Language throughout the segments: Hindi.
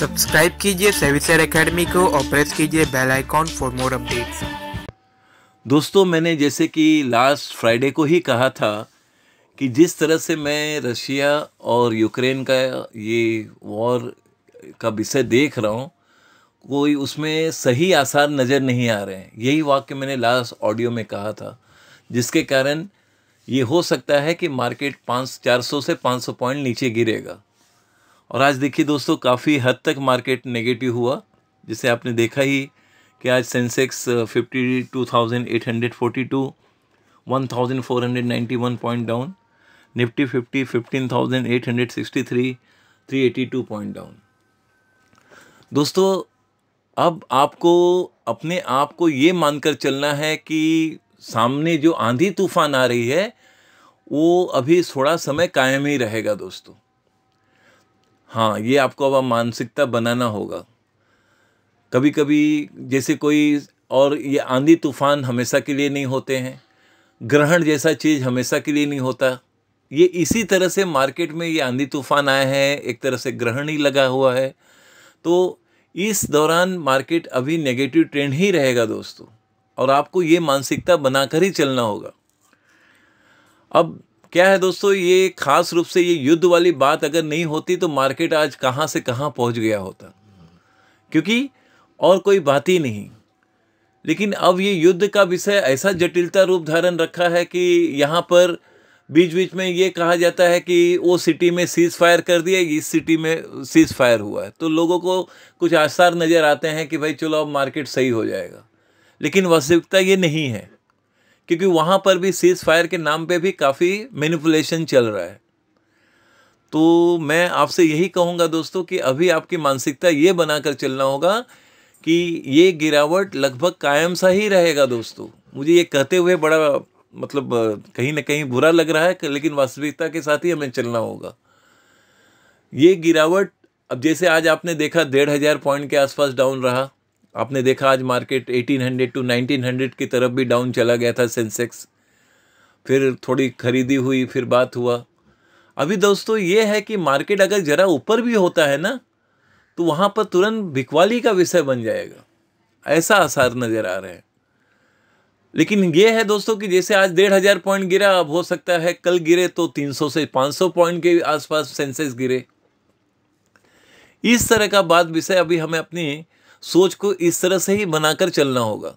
सब्सक्राइब कीजिए सेविसर एकेडमी को और प्रेस कीजिए bell icon for more updates दोस्तों मैंने जैसे कि लास्ट फ्राइडे को ही कहा था कि जिस तरह से मैं रशिया और यूक्रेन का ये वॉर का विषय देख रहा हूँ कोई उसमें सही आसार नज़र नहीं आ रहे हैं यही वाक्य मैंने लास्ट ऑडियो में कहा था जिसके कारण ये हो सकता है कि मार्केट पाँच चार सौ से पाँच सौ पॉइंट नीचे गिरेगा और आज देखिए दोस्तों काफ़ी हद तक मार्केट नेगेटिव हुआ जिसे आपने देखा ही कि आज Sensex fifty two thousand eight hundred forty two one thousand four hundred ninety one point down Nifty fifty fifteen thousand eight hundred sixty three three eighty two point down दोस्तों अब आपको अपने आप को ये मानकर चलना है कि सामने जो आंधी तूफान आ रही है वो अभी थोड़ा समय कायम ही रहेगा दोस्तों हाँ ये आपको अब मानसिकता बनाना होगा कभी कभी जैसे कोई और ये आंधी तूफान हमेशा के लिए नहीं होते हैं ग्रहण जैसा चीज़ हमेशा के लिए नहीं होता ये इसी तरह से मार्केट में ये आंधी तूफान आए हैं एक तरह से ग्रहण ही लगा हुआ है तो इस दौरान मार्केट अभी नेगेटिव ट्रेंड ही रहेगा दोस्तों और आपको ये मानसिकता बनाकर ही चलना होगा अब क्या है दोस्तों ये खास रूप से ये युद्ध वाली बात अगर नहीं होती तो मार्केट आज कहाँ से कहाँ पहुँच गया होता क्योंकि और कोई बात ही नहीं लेकिन अब ये युद्ध का विषय ऐसा जटिलता रूप धारण रखा है कि यहाँ पर बीच बीच में ये कहा जाता है कि वो सिटी में सीज फायर कर दिया इस सिटी में सीज फायर हुआ है तो लोगों को कुछ आसार नज़र आते हैं कि भाई चलो अब मार्केट सही हो जाएगा लेकिन वास्तविकता ये नहीं है क्योंकि वहाँ पर भी सीज फायर के नाम पे भी काफ़ी मैनिपुलेशन चल रहा है तो मैं आपसे यही कहूँगा दोस्तों कि अभी आपकी मानसिकता ये बनाकर चलना होगा कि ये गिरावट लगभग कायम सा ही रहेगा दोस्तों मुझे ये कहते हुए बड़ा मतलब कहीं ना कहीं बुरा लग रहा है लेकिन वास्तविकता के साथ ही हमें चलना होगा ये गिरावट अब जैसे आज आपने देखा डेढ़ हज़ार पॉइंट के आसपास डाउन रहा आपने देखा आज मार्केट 1800 टू 1900 की तरफ भी डाउन चला गया था सेंसेक्स फिर थोड़ी खरीदी हुई फिर बात हुआ अभी दोस्तों ये है कि मार्केट अगर ज़रा ऊपर भी होता है ना तो वहाँ पर तुरंत भिकवाली का विषय बन जाएगा ऐसा आसार नज़र आ रहा है लेकिन ये है दोस्तों कि जैसे आज डेढ़ हज़ार पॉइंट गिरा अब हो सकता है कल गिरे तो तीन सौ से पाँच सौ पॉइंट के आसपास सेंसेस गिरे इस तरह का बात विषय अभी हमें अपनी सोच को इस तरह से ही बनाकर चलना होगा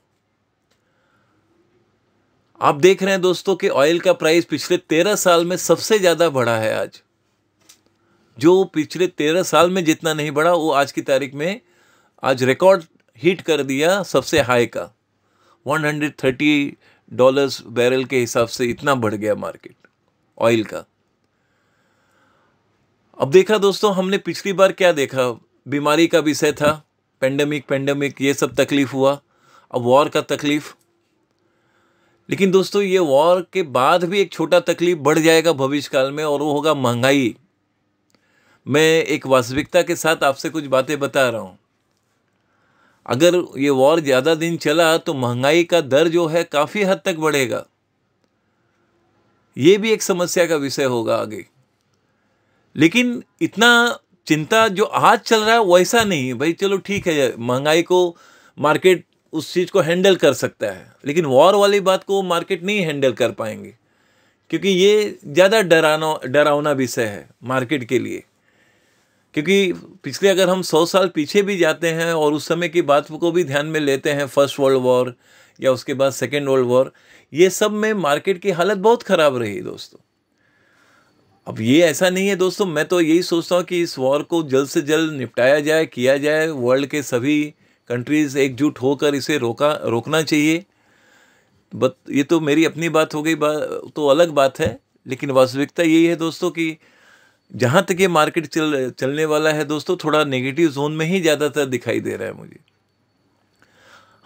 आप देख रहे हैं दोस्तों कि ऑयल का प्राइस पिछले तेरह साल में सबसे ज़्यादा बढ़ा है आज जो पिछले तेरह साल में जितना नहीं बढ़ा वो आज की तारीख में आज रिकॉर्ड हिट कर दिया सबसे हाई का 130 डॉलर्स बैरल के हिसाब से इतना बढ़ गया मार्केट ऑयल का अब देखा दोस्तों हमने पिछली बार क्या देखा बीमारी का विषय था पेंडेमिक पेंडेमिक ये सब तकलीफ़ हुआ अब वॉर का तकलीफ़ लेकिन दोस्तों ये वॉर के बाद भी एक छोटा तकलीफ बढ़ जाएगा भविष्य काल में और वो होगा महंगाई मैं एक वास्तविकता के साथ आपसे कुछ बातें बता रहा हूँ अगर ये वॉर ज़्यादा दिन चला तो महंगाई का दर जो है काफ़ी हद तक बढ़ेगा ये भी एक समस्या का विषय होगा आगे लेकिन इतना चिंता जो आज चल रहा है वैसा नहीं है भाई चलो ठीक है महंगाई को मार्केट उस चीज़ को हैंडल कर सकता है लेकिन वॉर वाली बात को मार्केट नहीं हैंडल कर पाएंगे क्योंकि ये ज़्यादा डराना डरावना विषय है मार्केट के लिए क्योंकि पिछले अगर हम सौ साल पीछे भी जाते हैं और उस समय की बात को भी ध्यान में लेते हैं फर्स्ट वर्ल्ड वॉर या उसके बाद सेकेंड वर्ल्ड वॉर ये सब में मार्केट की हालत बहुत ख़राब रही दोस्तों अब ये ऐसा नहीं है दोस्तों मैं तो यही सोचता हूँ कि इस वॉर को जल्द से जल्द निपटाया जाए किया जाए वर्ल्ड के सभी कंट्रीज़ एकजुट होकर इसे रोका रोकना चाहिए बट ये तो मेरी अपनी बात हो गई बा, तो अलग बात है लेकिन वास्तविकता यही है दोस्तों कि जहाँ तक ये मार्केट चल चलने वाला है दोस्तों थोड़ा नेगेटिव जोन में ही ज़्यादातर दिखाई दे रहा है मुझे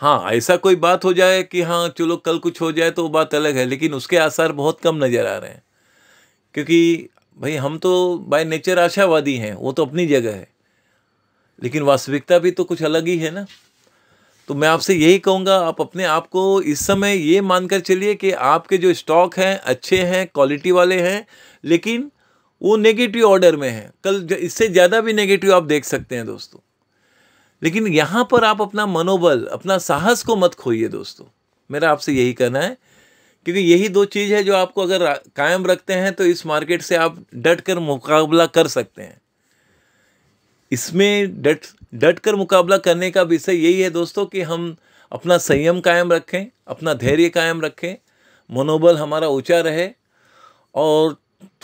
हाँ ऐसा कोई बात हो जाए कि हाँ चलो कल कुछ हो जाए तो बात अलग है लेकिन उसके आसार बहुत कम नज़र आ रहे हैं क्योंकि भाई हम तो बाय नेचर आशावादी हैं वो तो अपनी जगह है लेकिन वास्तविकता भी तो कुछ अलग ही है ना तो मैं आपसे यही कहूँगा आप अपने आप को इस समय ये मानकर चलिए कि आपके जो स्टॉक हैं अच्छे हैं क्वालिटी वाले हैं लेकिन वो नेगेटिव ऑर्डर में है कल इससे ज़्यादा भी नेगेटिव आप देख सकते हैं दोस्तों लेकिन यहाँ पर आप अपना मनोबल अपना साहस को मत खोइए दोस्तों मेरा आपसे यही कहना है क्योंकि यही दो चीज़ है जो आपको अगर कायम रखते हैं तो इस मार्केट से आप डट कर मुकाबला कर सकते हैं इसमें डट डट कर मुकाबला करने का विषय यही है दोस्तों कि हम अपना संयम कायम रखें अपना धैर्य कायम रखें मनोबल हमारा ऊंचा रहे और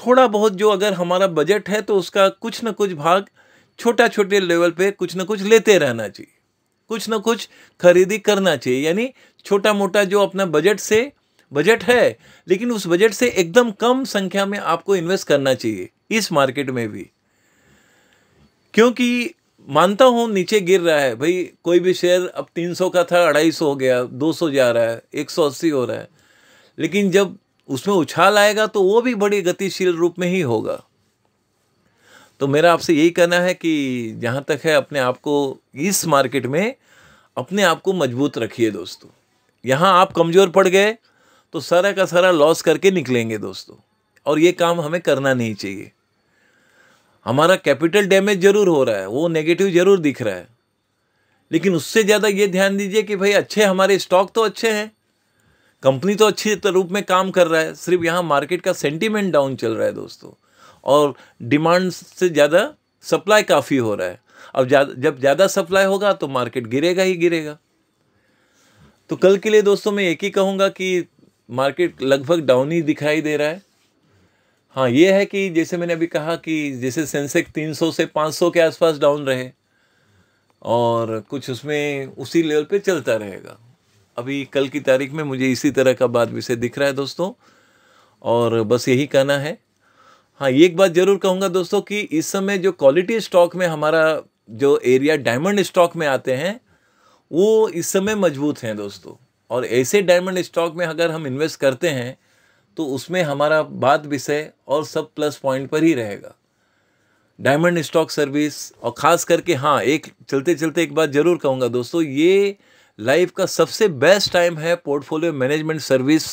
थोड़ा बहुत जो अगर हमारा बजट है तो उसका कुछ ना कुछ भाग छोटा छोटे लेवल पे कुछ ना कुछ लेते रहना चाहिए कुछ ना कुछ खरीदी करना चाहिए यानी छोटा मोटा जो अपना बजट से बजट है लेकिन उस बजट से एकदम कम संख्या में आपको इन्वेस्ट करना चाहिए इस मार्केट में भी क्योंकि मानता हूँ नीचे गिर रहा है भाई कोई भी शेयर अब 300 का था अढ़ाई हो गया 200 जा रहा है 180 हो रहा है लेकिन जब उसमें उछाल आएगा तो वो भी बड़ी गतिशील रूप में ही होगा तो मेरा आपसे यही कहना है कि जहाँ तक है अपने आप को इस मार्केट में अपने आप को मजबूत रखिए दोस्तों यहाँ आप कमज़ोर पड़ गए तो सारा का सारा लॉस करके निकलेंगे दोस्तों और ये काम हमें करना नहीं चाहिए हमारा कैपिटल डैमेज जरूर हो रहा है वो नेगेटिव जरूर दिख रहा है लेकिन उससे ज़्यादा ये ध्यान दीजिए कि भाई अच्छे हमारे स्टॉक तो अच्छे हैं कंपनी तो अच्छी रूप में काम कर रहा है सिर्फ यहाँ मार्केट का सेंटिमेंट डाउन चल रहा है दोस्तों और डिमांड से ज़्यादा सप्लाई काफ़ी हो रहा है अब जब ज़्यादा सप्लाई होगा तो मार्केट गिरेगा ही गिरेगा तो कल के लिए दोस्तों मैं एक ही कहूँगा कि मार्केट लगभग डाउन ही दिखाई दे रहा है हाँ ये है कि जैसे मैंने अभी कहा कि जैसे तीन 300 से 500 के आसपास डाउन रहे और कुछ उसमें उसी लेवल पे चलता रहेगा अभी कल की तारीख में मुझे इसी तरह का बात विषय दिख रहा है दोस्तों और बस यही कहना है हाँ ये एक बात ज़रूर कहूँगा दोस्तों कि इस समय जो क्वालिटी स्टॉक में हमारा जो एरिया डायमंड स्टॉक में आते हैं वो इस समय मजबूत हैं दोस्तों और ऐसे डायमंड स्टॉक में अगर हम इन्वेस्ट करते हैं तो उसमें हमारा बात विषय और सब प्लस पॉइंट पर ही रहेगा डायमंड स्टॉक सर्विस और ख़ास करके हाँ एक चलते चलते एक बात ज़रूर कहूँगा दोस्तों ये लाइफ का सबसे बेस्ट टाइम है पोर्टफोलियो मैनेजमेंट सर्विस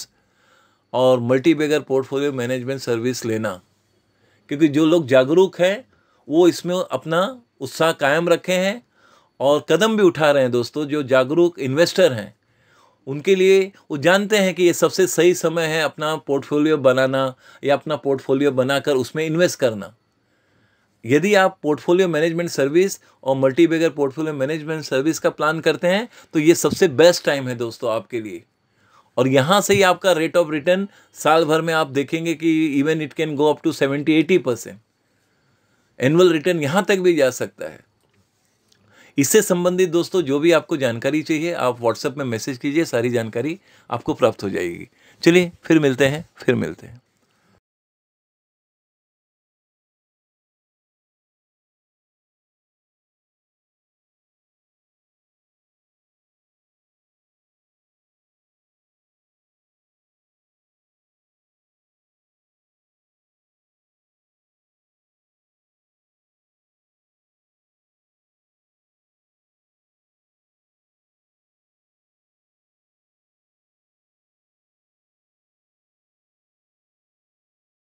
और multi bagger portfolio management service लेना क्योंकि जो लोग जागरूक हैं वो इसमें अपना उत्साह कायम रखे हैं और कदम भी उठा रहे हैं दोस्तों जो जागरूक इन्वेस्टर हैं उनके लिए वो जानते हैं कि ये सबसे सही समय है अपना पोर्टफोलियो बनाना या अपना पोर्टफोलियो बनाकर उसमें इन्वेस्ट करना यदि आप पोर्टफोलियो मैनेजमेंट सर्विस और मल्टीबेगर पोर्टफोलियो मैनेजमेंट सर्विस का प्लान करते हैं तो ये सबसे बेस्ट टाइम है दोस्तों आपके लिए और यहाँ से ही आपका रेट ऑफ रिटर्न साल भर में आप देखेंगे कि even it can go up to seventy eighty percent annual return यहाँ तक भी जा सकता है इससे संबंधित दोस्तों जो भी आपको जानकारी चाहिए आप व्हाट्सएप में मैसेज कीजिए सारी जानकारी आपको प्राप्त हो जाएगी चलिए फिर मिलते हैं फिर मिलते हैं